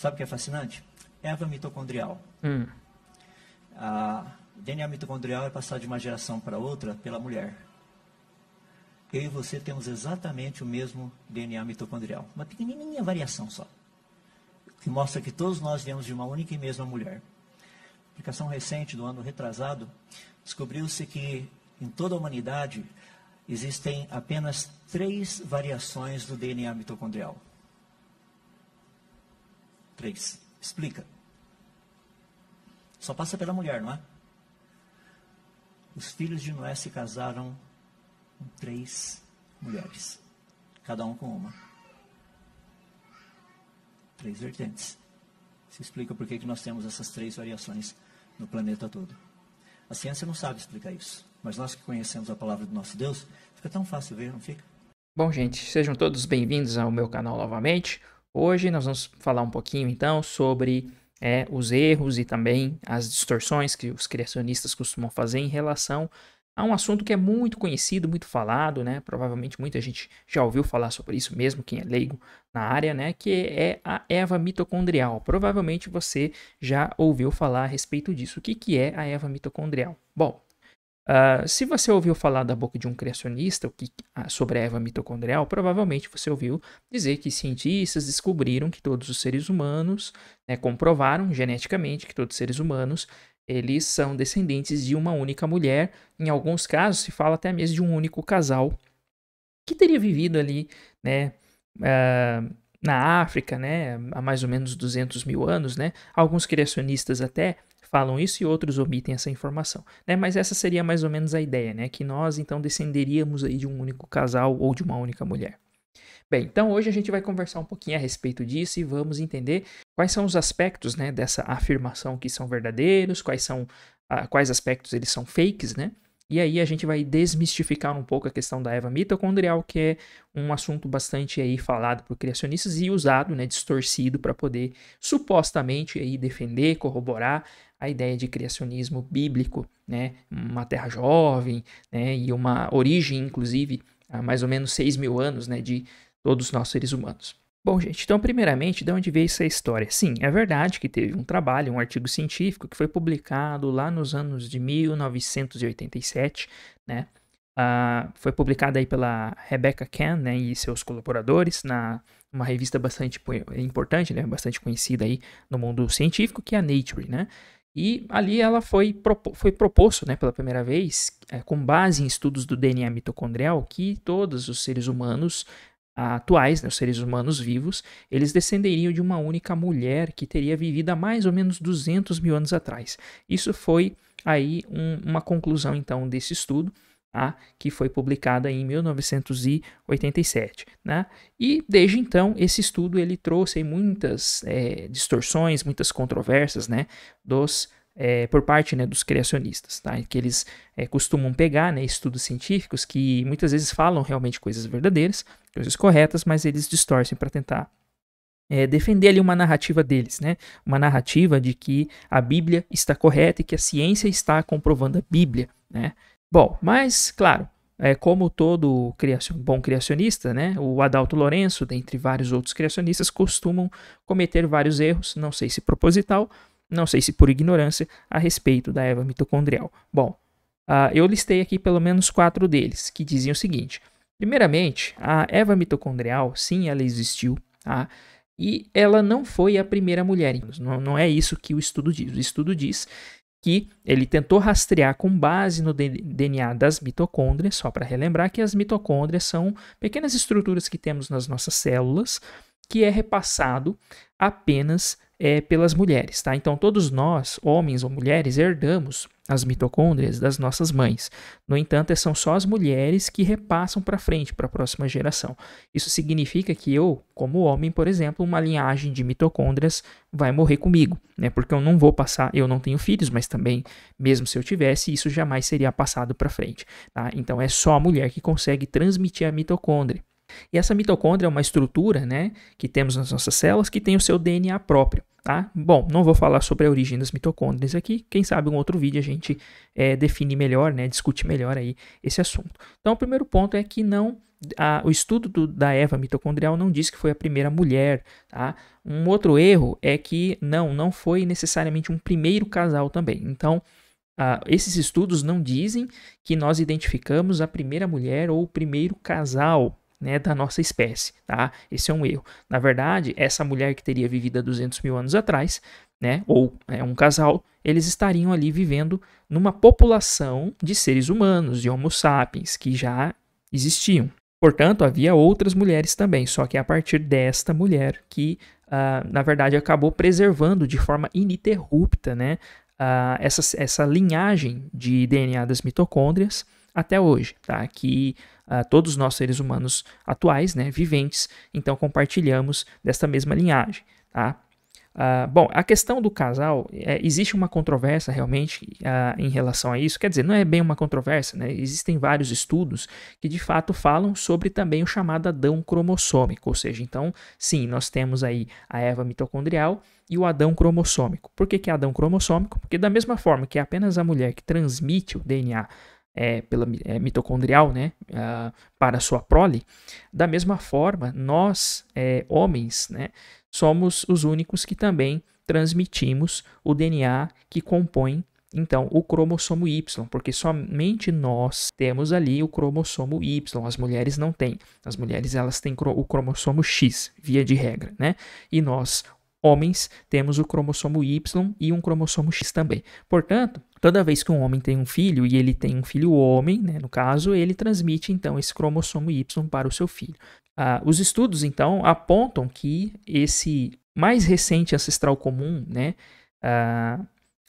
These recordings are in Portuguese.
Sabe o que é fascinante? Erva mitocondrial. Hum. A DNA mitocondrial é passado de uma geração para outra pela mulher. Eu e você temos exatamente o mesmo DNA mitocondrial. Uma pequenininha variação só. Que mostra que todos nós viemos de uma única e mesma mulher. Aplicação recente, do ano retrasado, descobriu-se que em toda a humanidade existem apenas três variações do DNA mitocondrial. 3. Explica. Só passa pela mulher, não é? Os filhos de Noé se casaram com três mulheres, cada um com uma. Três vertentes. Se explica por que, que nós temos essas três variações no planeta todo. A ciência não sabe explicar isso, mas nós que conhecemos a palavra do nosso Deus, fica tão fácil ver, não fica? Bom, gente, sejam todos bem-vindos ao meu canal novamente. Hoje nós vamos falar um pouquinho então sobre é, os erros e também as distorções que os criacionistas costumam fazer em relação a um assunto que é muito conhecido, muito falado, né? Provavelmente muita gente já ouviu falar sobre isso mesmo, quem é leigo na área, né? Que é a Eva mitocondrial. Provavelmente você já ouviu falar a respeito disso. O que, que é a Eva mitocondrial? Bom, ah, se você ouviu falar da boca de um criacionista que, ah, sobre a Eva mitocondrial, provavelmente você ouviu dizer que cientistas descobriram que todos os seres humanos, né, comprovaram geneticamente que todos os seres humanos eles são descendentes de uma única mulher. Em alguns casos, se fala até mesmo de um único casal que teria vivido ali, né, uh, na África, né, há mais ou menos 200 mil anos, né. Alguns criacionistas até falam isso e outros omitem essa informação, né? Mas essa seria mais ou menos a ideia, né? Que nós então descenderíamos aí de um único casal ou de uma única mulher. Bem, então hoje a gente vai conversar um pouquinho a respeito disso e vamos entender quais são os aspectos, né, dessa afirmação que são verdadeiros, quais são a, ah, quais aspectos eles são fakes, né? E aí a gente vai desmistificar um pouco a questão da Eva mitocondrial, que é um assunto bastante aí falado por criacionistas e usado, né, distorcido para poder supostamente aí defender, corroborar a ideia de criacionismo bíblico, né? Uma terra jovem, né? E uma origem, inclusive, há mais ou menos 6 mil anos, né? De todos nós seres humanos. Bom, gente, então, primeiramente, de onde veio essa história? Sim, é verdade que teve um trabalho, um artigo científico que foi publicado lá nos anos de 1987, né? Uh, foi publicado aí pela Rebecca Ken né, e seus colaboradores na uma revista bastante importante, né, bastante conhecida aí no mundo científico, que é a Nature, né? E ali ela foi, foi proposto né, pela primeira vez, é, com base em estudos do DNA mitocondrial, que todos os seres humanos atuais, né, os seres humanos vivos, eles descenderiam de uma única mulher que teria vivido há mais ou menos 200 mil anos atrás. Isso foi aí um, uma conclusão então desse estudo Tá? que foi publicada em 1987. Né? E desde então, esse estudo ele trouxe muitas é, distorções, muitas controvérsias né, dos, é, por parte né, dos criacionistas, tá? que eles é, costumam pegar né, estudos científicos que muitas vezes falam realmente coisas verdadeiras, coisas corretas, mas eles distorcem para tentar é, defender ali uma narrativa deles, né? Uma narrativa de que a Bíblia está correta e que a ciência está comprovando a Bíblia, né? Bom, mas claro, é, como todo criacion, bom criacionista, né, o Adalto Lourenço, dentre vários outros criacionistas, costumam cometer vários erros, não sei se proposital, não sei se por ignorância, a respeito da Eva mitocondrial. Bom, uh, eu listei aqui pelo menos quatro deles, que diziam o seguinte. Primeiramente, a Eva mitocondrial, sim, ela existiu, tá? e ela não foi a primeira mulher. Não, não é isso que o estudo diz. O estudo diz que ele tentou rastrear com base no DNA das mitocôndrias, só para relembrar que as mitocôndrias são pequenas estruturas que temos nas nossas células que é repassado apenas é, pelas mulheres, tá? Então, todos nós, homens ou mulheres, herdamos as mitocôndrias das nossas mães. No entanto, são só as mulheres que repassam para frente, para a próxima geração. Isso significa que eu, como homem, por exemplo, uma linhagem de mitocôndrias vai morrer comigo, né? Porque eu não vou passar, eu não tenho filhos, mas também, mesmo se eu tivesse, isso jamais seria passado para frente, tá? Então é só a mulher que consegue transmitir a mitocôndria. E essa mitocôndria é uma estrutura né, que temos nas nossas células que tem o seu DNA próprio. Tá? Bom, não vou falar sobre a origem das mitocôndrias aqui. Quem sabe um outro vídeo a gente é, define melhor, né, discute melhor aí esse assunto. Então, o primeiro ponto é que não a, o estudo do, da Eva mitocondrial não diz que foi a primeira mulher. Tá? Um outro erro é que não, não foi necessariamente um primeiro casal também. Então, a, esses estudos não dizem que nós identificamos a primeira mulher ou o primeiro casal né, da nossa espécie, tá? Esse é um erro. Na verdade, essa mulher que teria vivido há 200 mil anos atrás, né, ou é, um casal, eles estariam ali vivendo numa população de seres humanos, de Homo sapiens, que já existiam. Portanto, havia outras mulheres também, só que é a partir desta mulher que, uh, na verdade, acabou preservando de forma ininterrupta né, uh, ah, essa, essa linhagem de DNA das mitocôndrias até hoje, tá? Que uh, todos nós seres humanos atuais, né, viventes, então compartilhamos desta mesma linhagem, tá? Uh, bom, a questão do casal, é, existe uma controvérsia realmente uh, em relação a isso. Quer dizer, não é bem uma controvérsia, né? Existem vários estudos que de fato falam sobre também o chamado Adão cromossômico. Ou seja, então, sim, nós temos aí a Eva mitocondrial e o Adão cromossômico. Por que, que é Adão cromossômico? Porque, da mesma forma que é apenas a mulher que transmite o DNA é, pela, é, mitocondrial né, uh, para sua prole, da mesma forma, nós, é, homens, né, somos os únicos que também transmitimos o DNA que compõe então o cromossomo Y, porque somente nós temos ali o cromossomo Y, as mulheres não têm. As mulheres elas têm o cromossomo X, via de regra, né? E nós, homens temos o cromossomo Y e um cromossomo X também. Portanto, toda vez que um homem tem um filho e ele tem um filho homem, né, no caso, ele transmite então esse cromossomo Y para o seu filho. Ah, os estudos então apontam que esse mais recente ancestral comum, né, ah,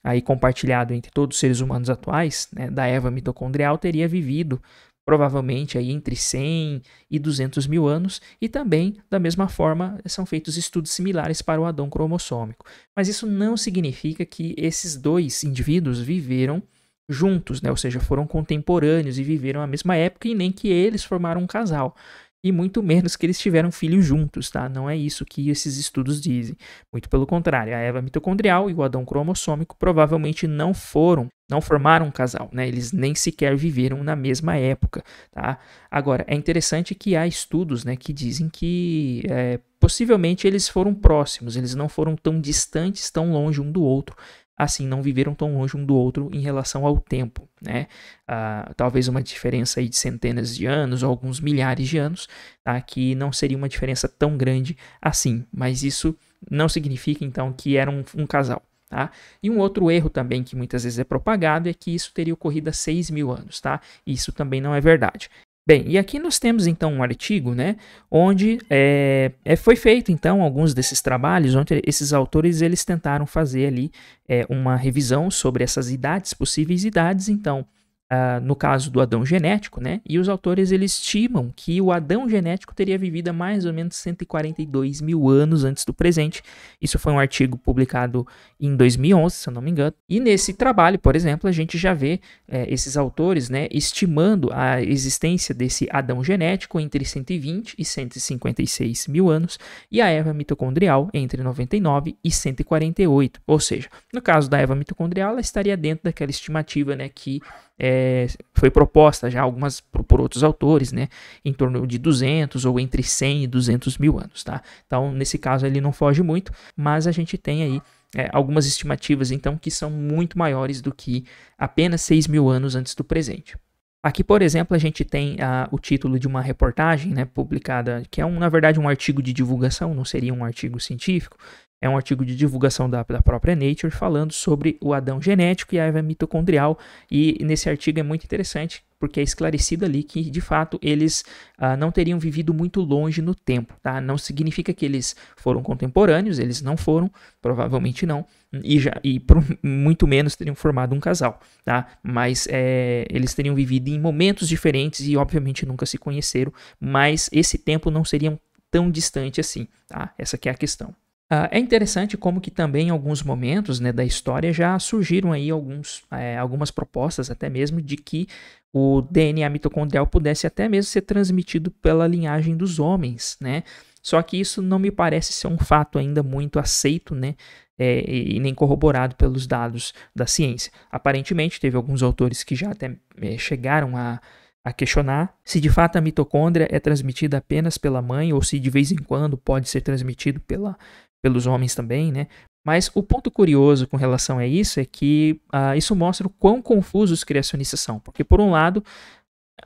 aí compartilhado entre todos os seres humanos atuais, né, da Eva mitocondrial, teria vivido provavelmente aí entre 100 e 200 mil anos, e também, da mesma forma, são feitos estudos similares para o Adão cromossômico. Mas isso não significa que esses dois indivíduos viveram juntos, né? ou seja, foram contemporâneos e viveram a mesma época, e nem que eles formaram um casal. E muito menos que eles tiveram filhos juntos, tá? Não é isso que esses estudos dizem. Muito pelo contrário, a Eva mitocondrial e o Adão cromossômico provavelmente não foram não formaram um casal, né? Eles nem sequer viveram na mesma época, tá? Agora, é interessante que há estudos, né, que dizem que é, possivelmente eles foram próximos, eles não foram tão distantes, tão longe um do outro, assim, não viveram tão longe um do outro em relação ao tempo, né? Ah, talvez uma diferença aí de centenas de anos, ou alguns milhares de anos, tá? Que não seria uma diferença tão grande assim, mas isso não significa então que eram um, um casal, Tá? E um outro erro também que muitas vezes é propagado é que isso teria ocorrido há 6 mil anos. Tá? Isso também não é verdade. Bem, e aqui nós temos então um artigo, né, onde é, foi feito então alguns desses trabalhos, onde esses autores eles tentaram fazer ali é, uma revisão sobre essas idades, possíveis idades, então, Uh, no caso do Adão genético, né? E os autores eles estimam que o Adão genético teria vivido há mais ou menos 142 mil anos antes do presente. Isso foi um artigo publicado em 2011, se eu não me engano. E nesse trabalho, por exemplo, a gente já vê é, esses autores, né, estimando a existência desse Adão genético entre 120 e 156 mil anos e a Eva mitocondrial entre 99 e 148. Ou seja, no caso da Eva mitocondrial, ela estaria dentro daquela estimativa, né, que é, foi proposta já algumas por, por, outros autores, né, em torno de 200 ou entre 100 e 200 mil anos, tá? Então, nesse caso ele não foge muito, mas a gente tem aí é, algumas estimativas, então, que são muito maiores do que apenas 6 mil anos antes do presente. Aqui, por exemplo, a gente tem o título de uma reportagem né, publicada, que é, um, na verdade, um artigo de divulgação, não seria um artigo científico, é um artigo de divulgação da, da própria Nature falando sobre o Adão genético e a Eva mitocondrial. E nesse artigo é muito interessante porque é esclarecido ali que, de fato, eles ah, não teriam vivido muito longe no tempo. Tá? Não significa que eles foram contemporâneos, eles não foram, provavelmente não, e, já, e por, muito menos teriam formado um casal. Tá? Mas é, eles teriam vivido em momentos diferentes e, obviamente, nunca se conheceram, mas esse tempo não seria tão distante assim. Tá? Essa é a questão. Uh, é interessante como que também em alguns momentos né, da história já surgiram aí alguns, é, algumas propostas até mesmo de que o DNA mitocondrial pudesse até mesmo ser transmitido pela linhagem dos homens, né? Só que isso não me parece ser um fato ainda muito aceito, né? É, e nem corroborado pelos dados da ciência. Aparentemente, teve alguns autores que já até é, chegaram a, a questionar se de fato a mitocôndria é transmitida apenas pela mãe ou se de vez em quando pode ser transmitido pela, pelos homens também, né? Mas o ponto curioso com relação a isso é que uh, isso mostra o quão confusos os criacionistas são. Porque, por um lado,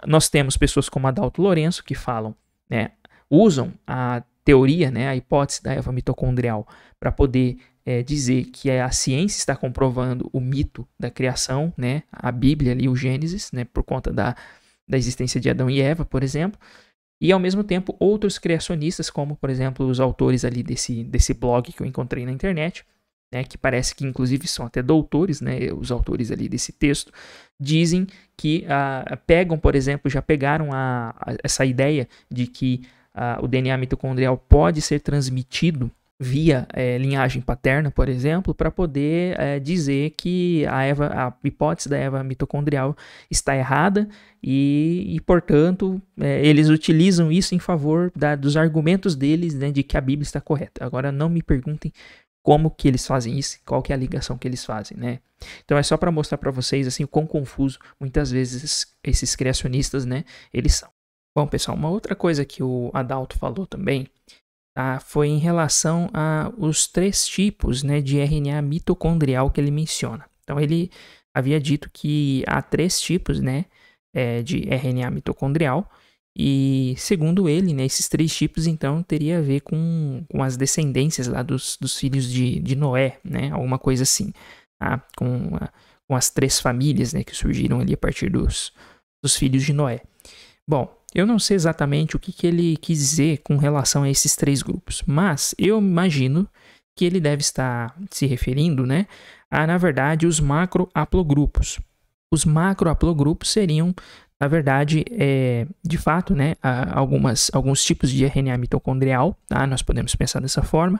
nós temos pessoas como Adalto Lourenço que falam, né, usam a teoria, né, a hipótese da Eva mitocondrial para poder é, dizer que a ciência está comprovando o mito da criação, né, a Bíblia ali, o Gênesis, né, por conta da, da existência de Adão e Eva, por exemplo e ao mesmo tempo outros criacionistas, como por exemplo os autores ali desse, desse blog que eu encontrei na internet, né, que parece que inclusive são até doutores, né, os autores ali desse texto, dizem que ah, pegam, por exemplo, já pegaram a, a essa ideia de que ah, o DNA mitocondrial pode ser transmitido via é, linhagem paterna, por exemplo, para poder é, dizer que a, Eva, a hipótese da Eva mitocondrial está errada e, e portanto, é, eles utilizam isso em favor da, dos argumentos deles né, de que a Bíblia está correta. Agora, não me perguntem como que eles fazem isso, qual que é a ligação que eles fazem, né? Então é só para mostrar para vocês assim o quão confuso muitas vezes esses criacionistas, né, eles são. Bom, pessoal, uma outra coisa que o Adalto falou também tá? foi em relação a os três tipos né, de RNA mitocondrial que ele menciona. Então ele havia dito que há três tipos né, é, de RNA mitocondrial e segundo ele, né, esses três tipos então teria a ver com, com as descendências lá dos, dos filhos de, de Noé, né, alguma coisa assim, tá? com, a, com as três famílias né, que surgiram ali a partir dos, dos filhos de Noé. Bom, eu não sei exatamente o que, que ele quis dizer com relação a esses três grupos, mas eu imagino que ele deve estar se referindo né, a, na verdade, os macro-aplogrupos. Os macro-aplogrupos seriam, na verdade, é, de fato, né, algumas, alguns tipos de RNA mitocondrial, tá? nós podemos pensar dessa forma,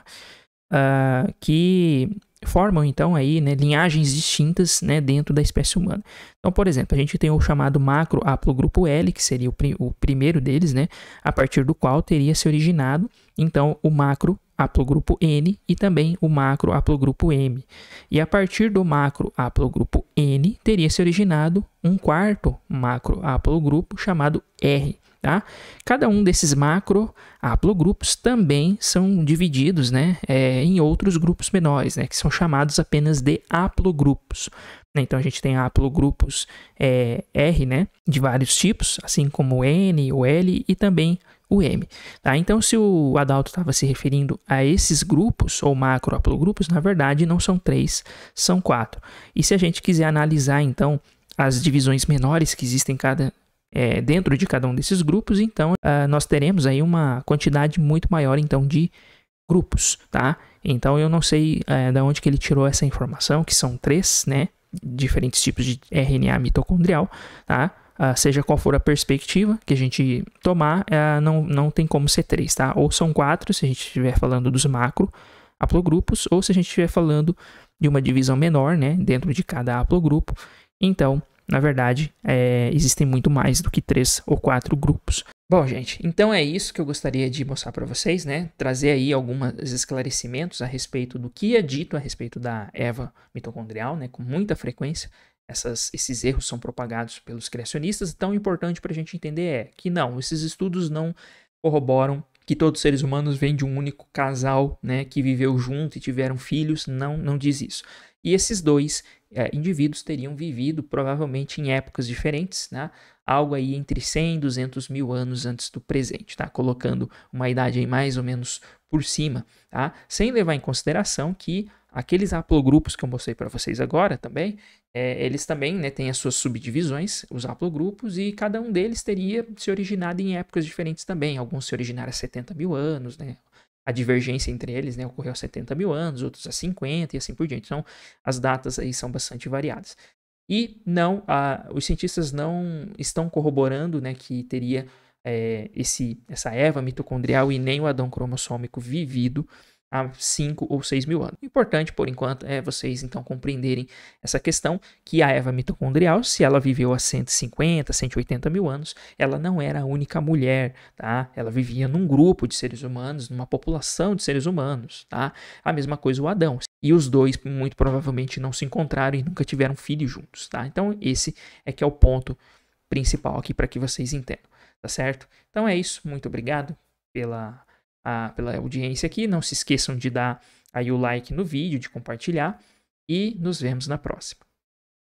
uh, que formam então aí né, linhagens distintas né, dentro da espécie humana. Então, por exemplo, a gente tem o chamado macro haplogrupo L, que seria o, pri o primeiro deles, né, a partir do qual teria se originado então o macro haplogrupo N e também o macro haplogrupo M. E a partir do macro haplogrupo N teria se originado um quarto macro haplogrupo chamado R. Tá? Cada um desses macro haplogrupos também são divididos né, é, em outros grupos menores, né, que são chamados apenas de haplogrupos. Né? Então a gente tem haplogrupos é, R né, de vários tipos, assim como o N, o L e também o M. Tá? Então, se o Adalto estava se referindo a esses grupos ou macro haplogrupos, na verdade não são três, são quatro. E se a gente quiser analisar então as divisões menores que existem em cada é, dentro de cada um desses grupos, então uh, nós teremos aí uma quantidade muito maior então de grupos, tá? Então eu não sei uh, da onde que ele tirou essa informação, que são três, né? Diferentes tipos de RNA mitocondrial, tá? Uh, seja qual for a perspectiva que a gente tomar, ah, não, não tem como ser três, tá? Ou são quatro, se a gente estiver falando dos macro haplogrupos, ou se a gente estiver falando de uma divisão menor, né? Dentro de cada haplogrupo. Então, na verdade, é, existem muito mais do que três ou quatro grupos. Bom, gente, então é isso que eu gostaria de mostrar para vocês, né? Trazer aí alguns esclarecimentos a respeito do que é dito a respeito da Eva mitocondrial, né? Com muita frequência, essas, esses erros são propagados pelos criacionistas. Então, o importante para a gente entender é que não, esses estudos não corroboram que todos os seres humanos vêm de um único casal, né, que viveu junto e tiveram filhos, não, não diz isso. E esses dois é, indivíduos teriam vivido provavelmente em épocas diferentes, né? algo aí entre 100 e 200 mil anos antes do presente, tá? colocando uma idade aí mais ou menos por cima, tá? sem levar em consideração que aqueles haplogrupos que eu mostrei para vocês agora também, é, eles também né, têm as suas subdivisões, os haplogrupos, e cada um deles teria se originado em épocas diferentes também. Alguns se originaram há 70 mil anos, né? a divergência entre eles né, ocorreu há 70 mil anos, outros há 50 e assim por diante. Então, as datas aí são bastante variadas. E não, a, os cientistas não estão corroborando né, que teria é, esse, essa Eva mitocondrial e nem o Adão cromossômico vivido há 5 ou 6 mil anos. O importante, por enquanto, é vocês então compreenderem essa questão que a Eva mitocondrial, se ela viveu há 150, 180 mil anos, ela não era a única mulher, tá? Ela vivia num grupo de seres humanos, numa população de seres humanos, tá? A mesma coisa o Adão. E os dois muito provavelmente não se encontraram e nunca tiveram filhos juntos, tá? Então esse é que é o ponto principal aqui para que vocês entendam, tá certo? Então é isso, muito obrigado pela a, pela audiência aqui. Não se esqueçam de dar aí o like no vídeo, de compartilhar e nos vemos na próxima.